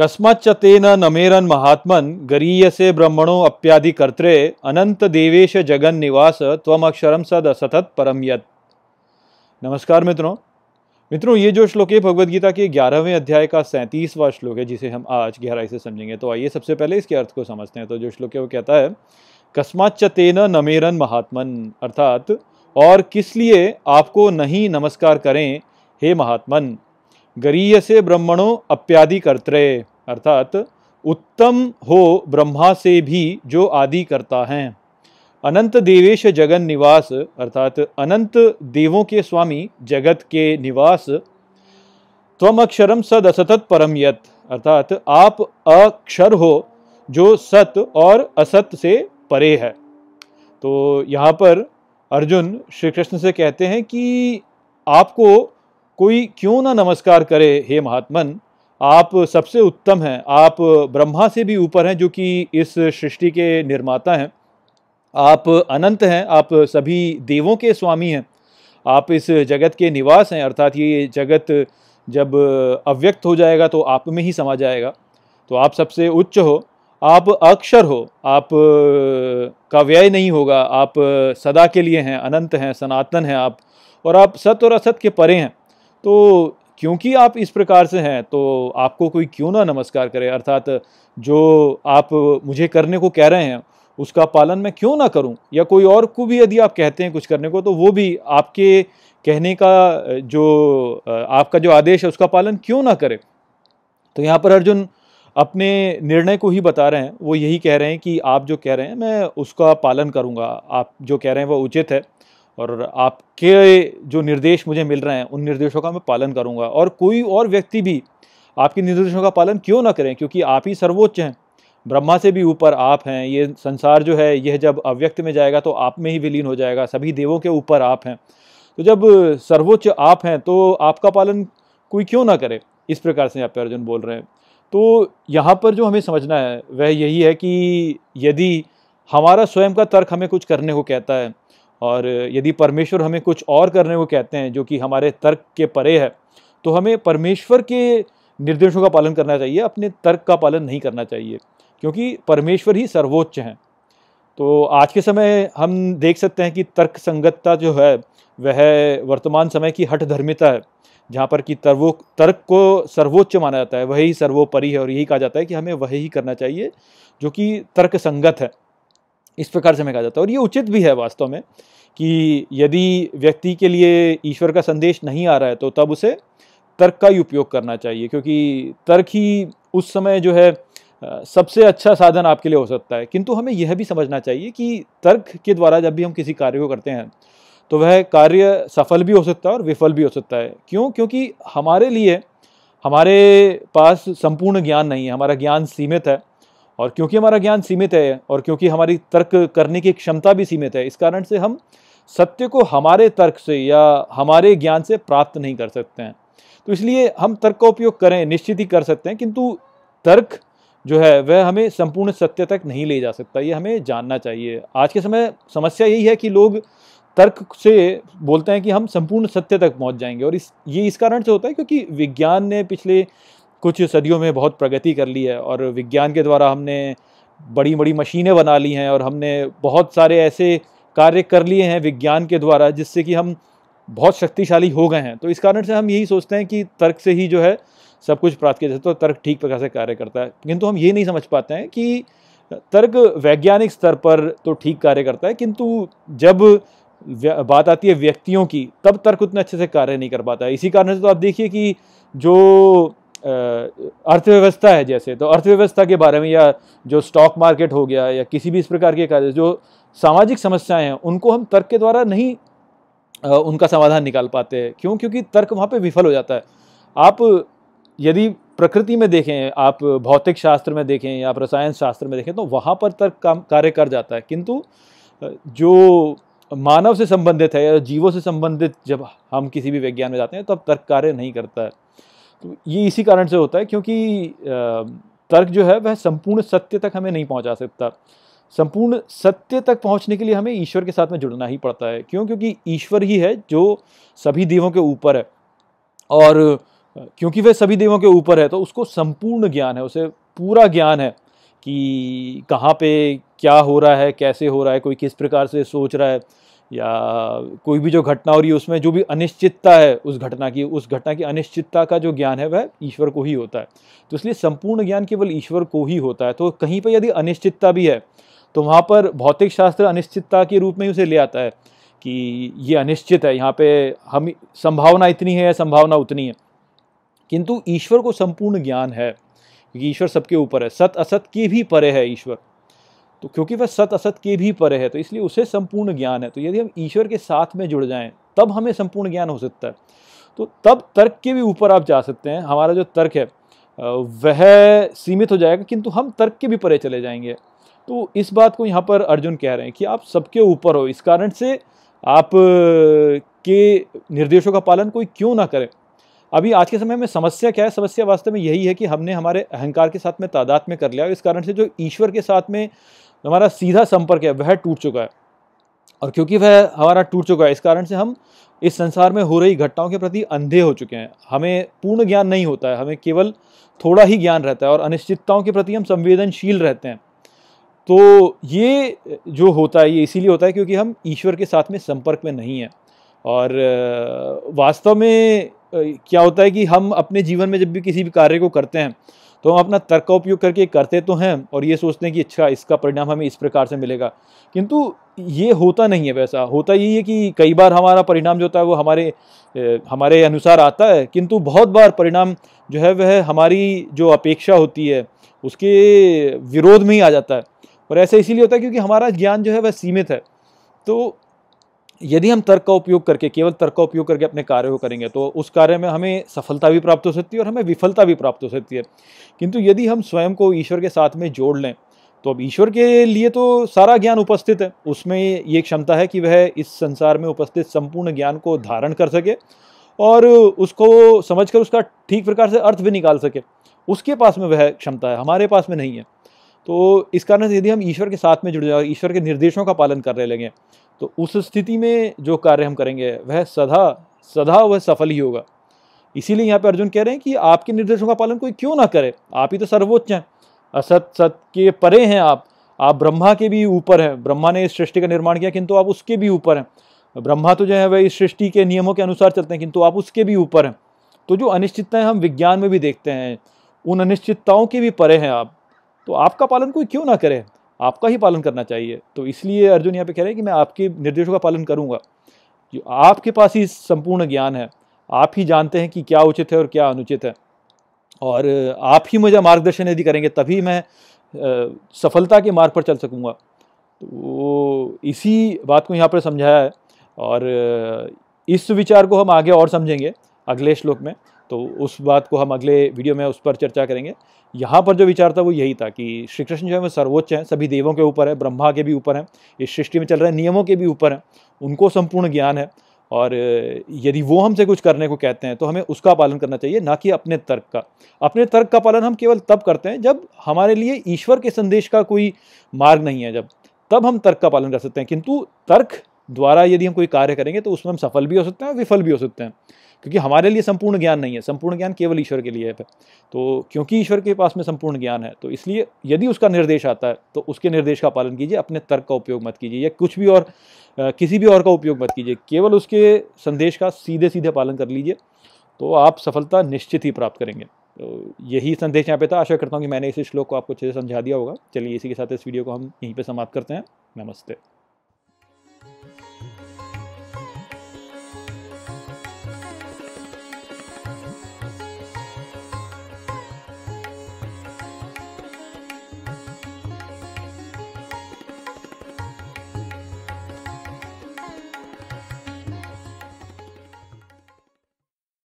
कस्मच्च तेन नमेरन महात्मन गरीय से ब्रह्मणो अप्यादि कर्त्रे अनंत देवेश जगन निवास त्वम अक्षरम सद असतत परम यत नमस्कार मित्रों मित्रों ये जो श्लोक है भगवदगीता के ग्यारहवें अध्याय का सैंतीसवां श्लोक है जिसे हम आज गहराई से समझेंगे तो आइए सबसे पहले इसके अर्थ को समझते हैं तो जो श्लोक है वो कहता है कस्माच्च तेन नमेरन महात्मन अर्थात और किस लिए आपको नहीं नमस्कार करें हे महात्मन गरीय से ब्रह्मणों अप्यादि कर्तृय अर्थात उत्तम हो ब्रह्मा से भी जो आदि करता है अनंत देवेश जगन निवास अर्थात अनंत देवों के स्वामी जगत के निवास त्वम अक्षरम सद असतत परम यत अर्थात आप अक्षर हो जो सत और असत से परे है तो यहाँ पर अर्जुन श्री कृष्ण से कहते हैं कि आपको कोई क्यों ना नमस्कार करे हे महात्मन आप सबसे उत्तम हैं आप ब्रह्मा से भी ऊपर हैं जो कि इस सृष्टि के निर्माता हैं आप अनंत हैं आप सभी देवों के स्वामी हैं आप इस जगत के निवास हैं अर्थात ये जगत जब अव्यक्त हो जाएगा तो आप में ही समा जाएगा तो आप सबसे उच्च हो आप अक्षर हो आप का व्यय नहीं होगा आप सदा के लिए हैं अनंत हैं सनातन हैं आप और आप सत और असत के परे हैं तो क्योंकि आप इस प्रकार से हैं तो आपको कोई क्यों ना नमस्कार करे अर्थात जो आप मुझे करने को कह रहे हैं उसका पालन मैं क्यों ना करूं या कोई और को भी यदि आप कहते हैं कुछ करने को तो वो भी आपके कहने का जो आपका जो आदेश है उसका पालन क्यों ना करे तो यहाँ पर अर्जुन अपने निर्णय को ही बता रहे हैं वो यही कह रहे हैं कि आप जो कह रहे हैं मैं उसका पालन करूँगा आप जो कह रहे हैं वह उचित है और आपके जो निर्देश मुझे मिल रहे हैं उन निर्देशों का मैं पालन करूँगा और कोई और व्यक्ति भी आपके निर्देशों का पालन क्यों ना करें क्योंकि आप ही सर्वोच्च हैं ब्रह्मा से भी ऊपर आप हैं ये संसार जो है यह जब अव्यक्त में जाएगा तो आप में ही विलीन हो जाएगा सभी देवों के ऊपर आप हैं तो जब सर्वोच्च आप हैं तो आपका पालन कोई क्यों ना करे इस प्रकार से आप पे अर्जुन बोल रहे हैं तो यहाँ पर जो हमें समझना है वह यही है कि यदि हमारा स्वयं का तर्क हमें कुछ करने को कहता है और यदि परमेश्वर हमें कुछ और करने को कहते हैं जो कि हमारे तर्क के परे है तो हमें परमेश्वर के निर्देशों का पालन करना चाहिए अपने तर्क का पालन नहीं करना चाहिए क्योंकि परमेश्वर ही सर्वोच्च हैं तो आज के समय हम देख सकते हैं कि तर्क संगतता जो है वह वर्तमान समय की हठ धर्मिता है जहाँ पर कि तर्वो तर्क को सर्वोच्च माना जाता है वही सर्वोपरि है और यही कहा जाता है कि हमें वही करना चाहिए जो कि तर्क संगत है इस प्रकार से मैं कहा जाता है और ये उचित भी है वास्तव में कि यदि व्यक्ति के लिए ईश्वर का संदेश नहीं आ रहा है तो तब उसे तर्क का ही उपयोग करना चाहिए क्योंकि तर्क ही उस समय जो है सबसे अच्छा साधन आपके लिए हो सकता है किंतु हमें यह भी समझना चाहिए कि तर्क के द्वारा जब भी हम किसी कार्य को करते हैं तो वह कार्य सफल भी हो सकता है और विफल भी हो सकता है क्यों क्योंकि हमारे लिए हमारे पास संपूर्ण ज्ञान नहीं है हमारा ज्ञान सीमित है और क्योंकि हमारा ज्ञान सीमित है और क्योंकि हमारी तर्क करने की क्षमता भी सीमित है इस कारण से हम सत्य को हमारे तर्क से या हमारे ज्ञान से प्राप्त नहीं कर सकते हैं तो इसलिए हम तर्क का उपयोग करें निश्चित ही कर सकते हैं किंतु तर्क जो है वह हमें संपूर्ण सत्य तक नहीं ले जा सकता ये हमें जानना चाहिए आज के समय समस्या यही है कि लोग तर्क से बोलते हैं कि हम संपूर्ण सत्य तक पहुंच जाएंगे और इस ये इस कारण से होता है क्योंकि विज्ञान ने पिछले कुछ सदियों में बहुत प्रगति कर ली है और विज्ञान के द्वारा हमने बड़ी बड़ी मशीनें बना ली हैं और हमने बहुत सारे ऐसे कार्य कर लिए हैं विज्ञान के द्वारा जिससे कि हम बहुत शक्तिशाली हो गए हैं तो इस कारण से हम यही सोचते हैं कि तर्क से ही जो है सब कुछ प्राप्त किया जाता है तो तर्क ठीक प्रकार से कार्य करता है किंतु हम ये नहीं समझ पाते हैं कि तर्क वैज्ञानिक स्तर पर तो ठीक कार्य करता है किंतु जब बात आती है व्यक्तियों की तब तर्क उतने अच्छे से कार्य नहीं कर पाता है इसी कारण से तो आप देखिए कि जो अर्थव्यवस्था है जैसे तो अर्थव्यवस्था के बारे में या जो स्टॉक मार्केट हो गया या किसी भी इस प्रकार के कार्य जो सामाजिक समस्याएं हैं उनको हम तर्क के द्वारा नहीं आ, उनका समाधान निकाल पाते हैं क्यों क्योंकि तर्क वहाँ पे विफल हो जाता है आप यदि प्रकृति में देखें आप भौतिक शास्त्र में देखें या आप रसायन शास्त्र में देखें तो वहाँ पर तर्क काम कार्य कर जाता है किंतु जो मानव से संबंधित है या जीवों से संबंधित जब हम किसी भी विज्ञान में जाते हैं तब अब तर्क कार्य नहीं करता है तो ये इसी कारण से होता है क्योंकि तर्क जो है वह संपूर्ण सत्य तक हमें नहीं पहुंचा सकता संपूर्ण सत्य तक पहुंचने के लिए हमें ईश्वर के साथ में जुड़ना ही पड़ता है क्यों क्योंकि ईश्वर ही है जो सभी देवों के ऊपर है और क्योंकि वह सभी देवों के ऊपर है तो उसको संपूर्ण ज्ञान है उसे पूरा ज्ञान है कि कहाँ पे क्या हो रहा है कैसे हो रहा है कोई किस प्रकार से सोच रहा है या कोई भी जो घटना हो रही है उसमें जो भी अनिश्चितता है उस घटना की उस घटना की अनिश्चितता का जो ज्ञान है वह ईश्वर को ही होता है तो इसलिए संपूर्ण ज्ञान केवल ईश्वर को ही होता है तो कहीं पर यदि अनिश्चितता भी है तो वहाँ पर भौतिक शास्त्र अनिश्चितता के रूप में ही उसे ले आता है कि ये अनिश्चित है यहाँ पे हम संभावना इतनी है या संभावना उतनी है किंतु ईश्वर को संपूर्ण ज्ञान है क्योंकि ईश्वर सबके ऊपर है सत असत के भी परे है ईश्वर तो क्योंकि वह सत असत के भी परे है तो इसलिए उसे संपूर्ण ज्ञान है तो यदि हम ईश्वर के साथ में जुड़ जाएं तब हमें संपूर्ण ज्ञान हो सकता है तो तब तर्क के भी ऊपर आप जा सकते हैं हमारा जो तर्क है वह सीमित हो जाएगा किंतु हम तर्क के भी परे चले जाएंगे तो इस बात को यहाँ पर अर्जुन कह रहे हैं कि आप सबके ऊपर हो इस कारण से आप के निर्देशों का पालन कोई क्यों ना करे अभी आज के समय में समस्या क्या है समस्या वास्तव में यही है कि हमने हमारे अहंकार के साथ में तादाद में कर लिया और इस कारण से जो ईश्वर के साथ में हमारा सीधा संपर्क है वह टूट चुका है और क्योंकि वह हमारा टूट चुका है इस कारण से हम इस संसार में हो रही घटनाओं के प्रति अंधे हो चुके हैं हमें पूर्ण ज्ञान नहीं होता है हमें केवल थोड़ा ही ज्ञान रहता है और अनिश्चितताओं के प्रति हम संवेदनशील रहते हैं तो ये जो होता है ये इसीलिए होता है क्योंकि हम ईश्वर के साथ में संपर्क में नहीं हैं और वास्तव में क्या होता है कि हम अपने जीवन में जब भी किसी भी कार्य को करते हैं तो हम अपना तर्क का उपयोग करके करते तो हैं और ये सोचते हैं कि अच्छा इसका परिणाम हमें इस प्रकार से मिलेगा किंतु ये होता नहीं है वैसा होता यही है कि कई बार हमारा परिणाम जो होता है वो हमारे हमारे अनुसार आता है किंतु बहुत बार परिणाम जो है वह हमारी जो अपेक्षा होती है उसके विरोध में ही आ जाता है और ऐसा इसीलिए होता है क्योंकि हमारा ज्ञान जो है वह सीमित है तो यदि हम तर्क का उपयोग करके केवल तर्क का उपयोग करके अपने कार्य को करेंगे तो उस कार्य में हमें सफलता भी प्राप्त हो सकती है और हमें विफलता भी प्राप्त हो सकती है किंतु यदि हम स्वयं को ईश्वर के साथ में जोड़ लें तो अब ईश्वर के लिए तो सारा ज्ञान उपस्थित है उसमें ये क्षमता है कि वह इस संसार में उपस्थित संपूर्ण ज्ञान को धारण कर सके और उसको समझकर उसका ठीक प्रकार से अर्थ भी निकाल सके उसके पास में वह क्षमता है हमारे पास में नहीं है तो इस कारण से यदि हम ईश्वर के साथ में जुड़ जाए ईश्वर के निर्देशों का पालन करने लगे तो उस स्थिति में जो कार्य हम करेंगे वह सदा सदा वह सफल ही होगा इसीलिए यहाँ पर अर्जुन कह रहे हैं कि आपके निर्देशों का पालन कोई क्यों ना करे आप ही तो सर्वोच्च हैं असत सत के परे हैं आप आप ब्रह्मा के भी ऊपर हैं ब्रह्मा ने इस सृष्टि का निर्माण किया किंतु आप उसके भी ऊपर हैं ब्रह्मा तो जो है वह इस सृष्टि के नियमों के अनुसार चलते हैं किंतु आप उसके भी ऊपर हैं तो जो अनिश्चितताएं हम विज्ञान में भी देखते हैं उन अनिश्चितताओं के भी परे हैं आप तो आपका पालन कोई क्यों ना करे आपका ही पालन करना चाहिए तो इसलिए अर्जुन यहाँ पे कह रहे हैं कि मैं आपके निर्देशों का पालन करूँगा जो आपके पास ही संपूर्ण ज्ञान है आप ही जानते हैं कि क्या उचित है और क्या अनुचित है और आप ही मुझे मार्गदर्शन यदि करेंगे तभी मैं सफलता के मार्ग पर चल सकूँगा तो इसी बात को यहाँ पर समझाया है और इस विचार को हम आगे और समझेंगे अगले श्लोक में तो उस बात को हम अगले वीडियो में उस पर चर्चा करेंगे यहाँ पर जो विचार था वो यही था कि श्री कृष्ण जो है वो सर्वोच्च हैं सभी देवों के ऊपर है ब्रह्मा के भी ऊपर हैं इस सृष्टि में चल रहे नियमों के भी ऊपर हैं उनको संपूर्ण ज्ञान है और यदि वो हमसे कुछ करने को कहते हैं तो हमें उसका पालन करना चाहिए ना कि अपने तर्क का अपने तर्क का पालन हम केवल तब करते हैं जब हमारे लिए ईश्वर के संदेश का कोई मार्ग नहीं है जब तब हम तर्क का पालन कर सकते हैं किंतु तर्क द्वारा यदि हम कोई कार्य करेंगे तो उसमें हम सफल भी हो सकते हैं विफल भी हो सकते हैं क्योंकि हमारे लिए संपूर्ण ज्ञान नहीं है संपूर्ण ज्ञान केवल ईश्वर के लिए है तो क्योंकि ईश्वर के पास में संपूर्ण ज्ञान है तो इसलिए यदि उसका निर्देश आता है तो उसके निर्देश का पालन कीजिए अपने तर्क का उपयोग मत कीजिए या कुछ भी और किसी भी और का उपयोग मत कीजिए केवल उसके संदेश का सीधे सीधे पालन कर लीजिए तो आप सफलता निश्चित ही प्राप्त करेंगे तो यही संदेश यहाँ पे था आशा करता हूँ कि मैंने इस श्लोक को आपको अच्छे से समझा दिया होगा चलिए इसी के साथ इस वीडियो को हम यहीं पर समाप्त करते हैं नमस्ते